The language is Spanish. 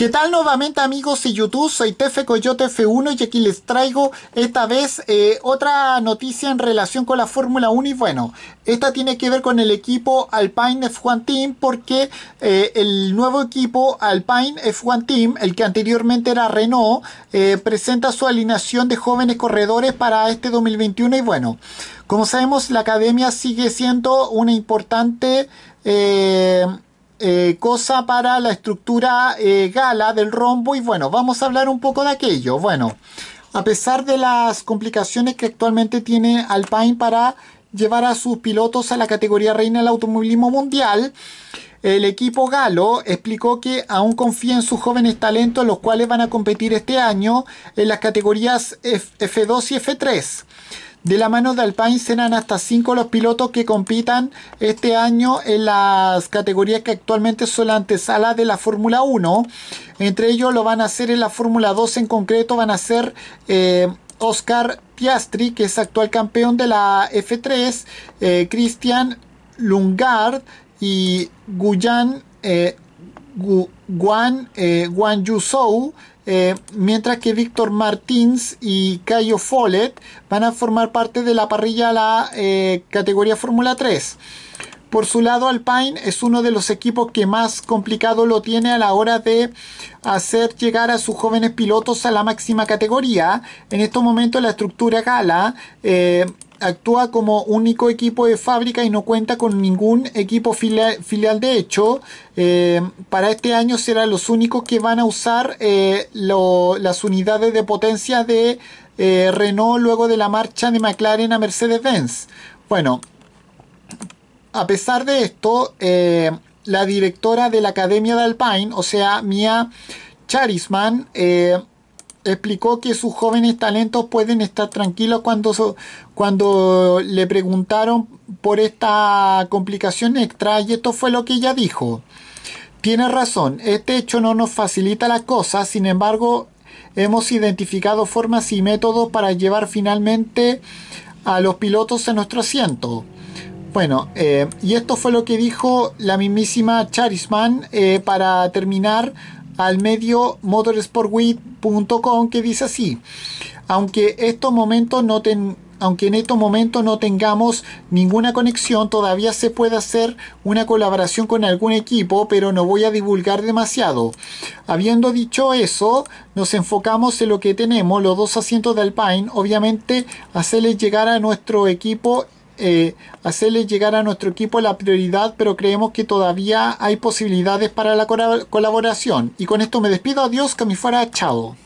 ¿Qué tal nuevamente amigos y YouTube? Soy TF Coyote F1 y aquí les traigo esta vez eh, otra noticia en relación con la Fórmula 1 y bueno, esta tiene que ver con el equipo Alpine F1 Team porque eh, el nuevo equipo Alpine F1 Team, el que anteriormente era Renault, eh, presenta su alineación de jóvenes corredores para este 2021 y bueno, como sabemos la academia sigue siendo una importante... Eh, cosa para la estructura eh, gala del rombo y bueno, vamos a hablar un poco de aquello. Bueno, a pesar de las complicaciones que actualmente tiene Alpine para llevar a sus pilotos a la categoría reina del automovilismo mundial, el equipo galo explicó que aún confía en sus jóvenes talentos, los cuales van a competir este año en las categorías F 2 y F3. De la mano de Alpine serán hasta 5 los pilotos que compitan este año en las categorías que actualmente son la antesala de la Fórmula 1. Entre ellos lo van a hacer en la Fórmula 2 en concreto, van a ser eh, Oscar Piastri, que es actual campeón de la F3, eh, Christian Lungard y Guyan eh, Guan, Guan eh, mientras que Víctor Martins y Cayo Follett van a formar parte de la parrilla a la eh, categoría Fórmula 3. Por su lado, Alpine es uno de los equipos que más complicado lo tiene a la hora de hacer llegar a sus jóvenes pilotos a la máxima categoría. En estos momentos la estructura gala eh, actúa como único equipo de fábrica y no cuenta con ningún equipo filial. De hecho, eh, para este año serán los únicos que van a usar eh, las unidades de potencia de eh, Renault luego de la marcha de McLaren a Mercedes-Benz. Bueno, a pesar de esto, la directora de la Academia de Alpine, o sea, Mia Charisman, explicó que sus jóvenes talentos pueden estar tranquilos cuando, cuando le preguntaron por esta complicación extra y esto fue lo que ella dijo. Tiene razón, este hecho no nos facilita las cosas, sin embargo hemos identificado formas y métodos para llevar finalmente a los pilotos a nuestro asiento. Bueno, eh, y esto fue lo que dijo la mismísima Charisman eh, para terminar al medio motorsportweek.com que dice así, aunque aunque en estos momentos no tengamos ninguna conexión, todavía se puede hacer una colaboración con algún equipo, pero no voy a divulgar demasiado. Habiendo dicho eso, nos enfocamos en lo que tenemos, los dos asientos de Alpine, obviamente hacerles llegar a nuestro equipo eh, hacerle llegar a nuestro equipo la prioridad, pero creemos que todavía hay posibilidades para la colaboración. Y con esto me despido, adiós, que me fuera, chao.